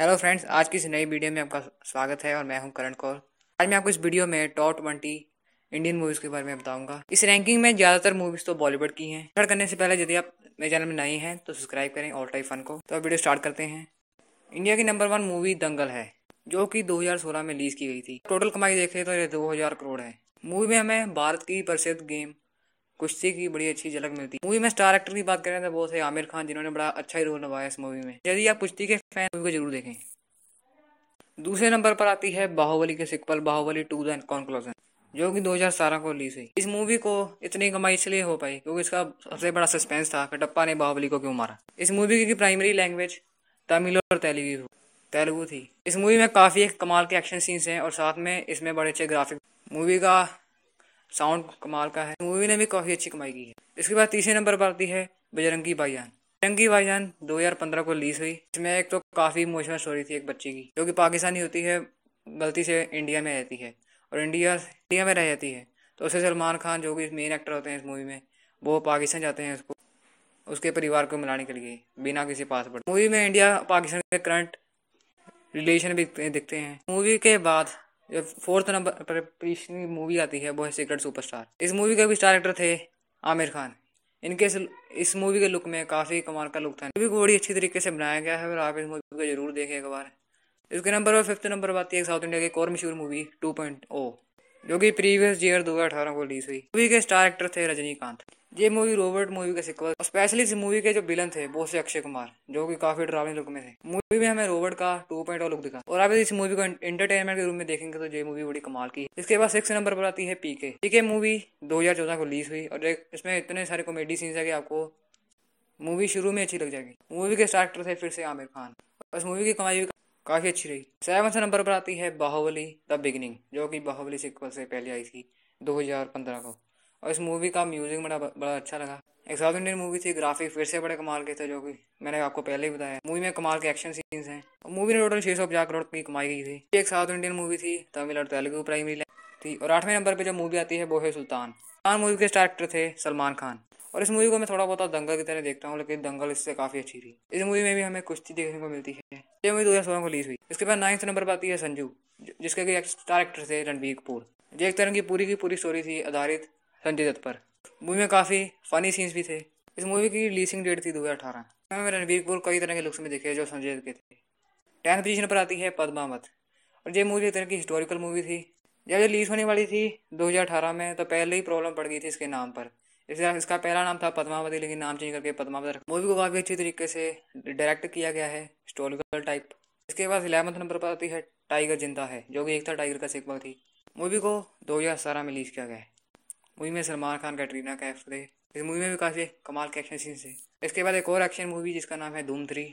hello friends आज की इस नई वीडियो में आपका स्वागत है और मैं हूं करण कौर आज मैं आपको इस वीडियो में टॉप ट्वेंटी इंडियन मूवीज़ के बारे में बताऊंगा इस रैंकिंग में ज़्यादातर मूवीज़ तो बॉलीवुड की हैं स्टार्ट करने से पहले यदि आप मेरे चैनल में नए हैं तो सब्सक्राइब करें ऑल टाइप फन को तो आप वीडियो स्टार्ट करते हैं इंडिया की नंबर वन मूवी दंगल है जो कि 2016 में रिलीज की गई थी टोटल कमाई देखे तो ये दो करोड़ है मूवी में हमें भारत की प्रसिद्ध गेम कुश्ती की बड़ी अच्छी झलक मिलती है मूवी में स्टार एक्टर की बात करें तो बहुत है आमिर खान जिन्होंने बड़ा अच्छा ही रोल निभाया इस मूवी में यदि आप कुश्ती के फैन मूवी को जरूर देखें दूसरे नंबर पर आती है बाहुबली के sequel Baahubali two the conclusion जो कि 2017 को रिलीज हुई इस मूवी को इतनी कमाई इसलिए हो पाई क्योंकि इसका सबसे बड़ा सस्पेंस था कटप्पा ने बाहुबली को क्यों मारा इस मूवी की प्राइमरी लैंग्वेज तमिल और तेलुगु तेलुगु थी इस मूवी में काफ़ी कमाल के एक्शन सीन्स हैं और साथ में इसमें बड़े अच्छे ग्राफिक मूवी का साउंड कमाल का है मूवी ने भी काफ़ी अच्छी कमाई की है इसके बाद तीसरे नंबर पर आती है बजरंगी भाईजान बजरंगी भाईजान 2015 को रिलीज हुई इसमें एक तो काफ़ी इमोशनल स्टोरी थी एक बच्चे की जो कि पाकिस्तानी होती है गलती से इंडिया में रहती है और इंडिया इंडिया में रह जाती है तो उसे सलमान खान जो कि मेन एक्टर होते हैं इस मूवी में वो पाकिस्तान जाते हैं उसको उसके परिवार को मिलाने के लिए बिना किसी पासपोर्ट मूवी में इंडिया पाकिस्तान के करंट रिलेशन भी दिखते हैं मूवी के बाद जो फोर्थ नंबर पर पिछली मूवी आती है वो है सीक्रेट सुपरस्टार इस मूवी के भी स्टार एक्टर थे आमिर खान इनके इस मूवी के लुक में काफ़ी कमाल का लुक था मूवी को बड़ी अच्छी तरीके से बनाया गया है और आप इस मूवी को जरूर देखें एक बार इसके नंबर पर फिफ्थ नंबर पर आती है साउथ इंडिया की एक और मशहूर मूवी टू पॉइंट ओ जो कि प्रीवियस ईयर अठारह को रिलीज हुई मूवी के स्टार एक्टर थे रजनीकांत ये मूवी रोबोट मूवी का सिक्वल स्पेशली इस मूवी के जो विलन थे वो थे अक्षय कुमार जो कि काफी ड्रामी लुक में थे मूवी में हमें रोबोट का टू पॉइंट लुक दिखा और आप इस मूवी को एंटरटेनमेंट के रूप में देखेंगे तो ये मूवी बड़ी कमाल की इसके बाद सिक्स नंबर पर आती है पीके पीके मूवी चौदह को रिलीज हुई और इसमें इतने सारे कॉमेडी सीन्स है कि आपको मूवी शुरू में अच्छी लग जाएगी मूवी के स्टार्टर थे फिर से आमिर खान और मूवी की कमाई काफ़ी अच्छी रही सेवन से नंबर पर आती है बाहुबली द बिगनिंग जो कि बाहुबली सिक्वल से पहले आई थी 2015 को और इस मूवी का म्यूजिक मेरा बड़ा अच्छा लगा एक साउथ इंडियन मूवी थी ग्राफिक फिर से बड़े कमाल के थे जो कि मैंने आपको पहले ही बताया मूवी में कमाल के एक्शन सीन्स हैं और मूवी ने टोटल छः सौ पचास करोड़ की कमाई गई थी एक साउथ इंडियन मूवी थी तमिल और तेलुगु प्राइमरी थी और आठवें नंबर पर जो मूवी आती है वो है सुल्तान सुल्तान मूवी के स्टार थे सलमान खान और इस मूवी को मैं थोड़ा बहुत दंगल की तरह देखता हूँ लेकिन दंगल इससे काफी अच्छी थी इस मूवी में भी हमें कुश्ती देखने को मिलती है ये मूवी दो हजार सोलह को रिलीज हुई इसके बाद नाइन्थ नंबर पर आती है संजू जिसके की स्टार एक्टर थे रणबीर कपूर जो एक तरह की पूरी की पूरी स्टोरी थी आधारित संजय दत्त पर मूवी में काफी फनी सीन्स भी थे इस मूवी की रिलीजिंग डेट थी दो हजार अठारह हमें रणबीर कपूर कई तरह के लुक्स में दिखे जो संजय दत्त के थे टेंथ पोजिशन पर आती है पद्मावत और ये मूवी एक तरह की हिस्टोरिकल मूवी थी जब रिलीज होने वाली थी 2018 में तो पहले ही प्रॉब्लम पड़ गई थी इसके नाम पर इसी तरह इसका पहला नाम था पद्मावती लेकिन नाम चेंज करके पद्मावत रखा मूवी को काफ़ी अच्छी तरीके से डायरेक्ट किया गया है हिस्टोरिकल टाइप इसके बाद इलेवंथ नंबर पर आती है टाइगर जिंदा है जो कि एक था टाइगर का सिक्वल थी मूवी को दो हज़ार सत्रह में रिलीज किया गया है मूवी में सलमान खान कैटरीना कैफ थे इस मूवी में भी काफ़ी कमाल के एक्शन सीन्स थे इसके बाद एक और एक्शन मूवी जिसका नाम है धूम थ्री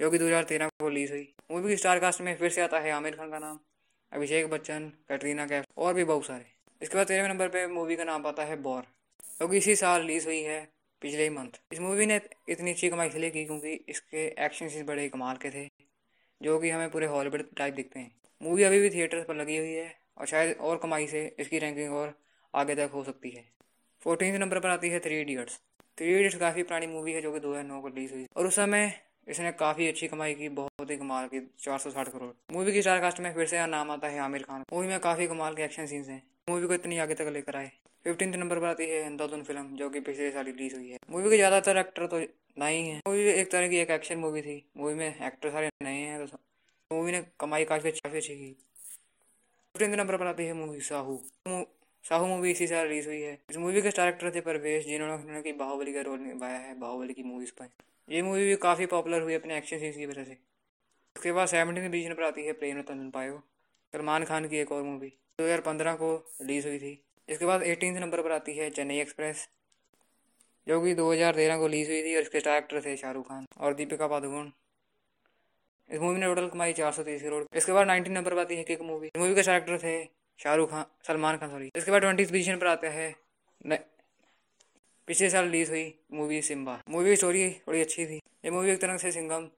जो कि दो हजार तेरह को रिलीज हुई मूवी की स्टार कास्ट में फिर से आता है आमिर खान का नाम अभिषेक बच्चन कैटरीना कैफ और भी बहुत सारे इसके बाद तेरहवें नंबर पर मूवी का नाम आता है बॉर क्योंकि इसी साल रिलीज हुई है पिछले ही मंथ इस मूवी ने इतनी अच्छी कमाई इसलिए की क्योंकि इसके एक्शन सीन बड़े कमाल के थे जो कि हमें पूरे हॉलीवुड टाइप दिखते हैं मूवी अभी भी थिएटर पर लगी हुई है और शायद और कमाई से इसकी रैंकिंग और आगे तक हो सकती है फोर्टीन नंबर पर आती है थ्री इडियट्स थ्री इडियट्स काफ़ी पुरानी मूवी है जो कि दो हज़ार नौ को रिलीज हुई और उस समय इसने काफ़ी अच्छी कमाई की बहुत ही कमाल की चार सौ साठ करोड़ मूवी की स्टार कास्ट में फिर से नाम आता है आमिर खान मूवी में काफ़ी कमाल के एक्शन सीन्स हैं मूवी को इतनी आगे तक लेकर आए फिफ्टीन नंबर पर आती है अंधाधुन फिल्म जो कि पिछले साल रिलीज हुई है मूवी के ज़्यादातर एक्टर तो नए हैं मूवी एक तरह की एक एक्शन मूवी थी मूवी में एक्टर सारे नए हैं तो मूवी ने कमाई काफ़ी काफ़ी अच्छी की फिफ्टीन नंबर पर आती है मूवी साहू साहू मूवी इसी साल रिलीज हुई है इस मूवी के डायरेक्टर थे परवेश जिन्होंने की बाहुबली का रोल निभाया है बाहुबली की मूवीज़ पर ये मूवी भी काफ़ी पॉपुलर हुई अपने एक्शन सीन की वजह से उसके बाद सेवनटीन डिवीजन पर आती है प्रेम रतन पायो सलमान खान की एक और मूवी पंद्रह को रिलीज़ हुई थी इसके बाद एटीन नंबर पर आती है चेन्नई एक्सप्रेस जो कि 2013 को रिलीज हुई थी और इसके स्टार एक्टर थे शाहरुख खान और दीपिका पादुकोण इस मूवी ने टोटल कमाई चार सौ तीस करोड़ इसके बाद नाइनटीन नंबर पर आती है किक मूवी मूवी के स्टार एक्टर थे शाहरुख खान सलमान खान सॉरी इसके बाद ट्वेंटी पोजीशन पर आता है पिछले साल रिलीज हुई मूवी सिम्बा मूवी की स्टोरी थोड़ी अच्छी थी ये मूवी एक तरह से सिंगम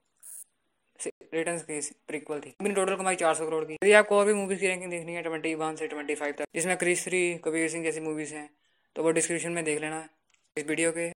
रिटर्न की प्रीक्वल थी मूवी टोटल कमाई चार सौ करोड़ की यदि आपको और भी मूवीज की रैंकिंग देखनी है ट्वेंटी वन से ट्वेंटी फाइव तक जिसमें क्रिस कबीर सिंह जैसी मूवीज हैं तो वो डिस्क्रिप्शन में देख लेना इस वीडियो के